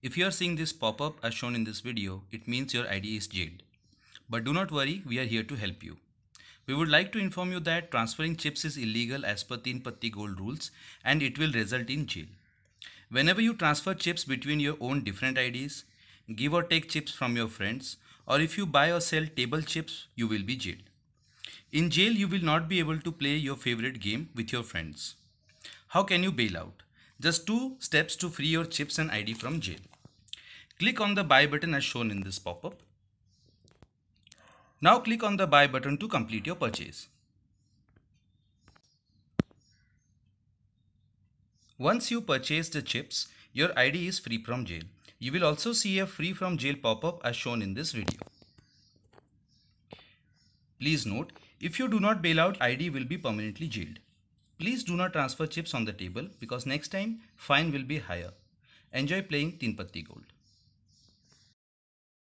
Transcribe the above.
If you are seeing this pop-up as shown in this video, it means your ID is jailed. But do not worry, we are here to help you. We would like to inform you that transferring chips is illegal as per Teen Patti Gold rules and it will result in jail. Whenever you transfer chips between your own different IDs, give or take chips from your friends, or if you buy or sell table chips, you will be jailed. In jail, you will not be able to play your favorite game with your friends. How can you bail out? Just two steps to free your chips and ID from jail. Click on the buy button as shown in this pop-up. Now click on the buy button to complete your purchase. Once you purchase the chips, your ID is free from jail. You will also see a free from jail pop-up as shown in this video. Please note, if you do not bail out, ID will be permanently jailed. Please do not transfer chips on the table because next time fine will be higher. Enjoy playing Tin Gold.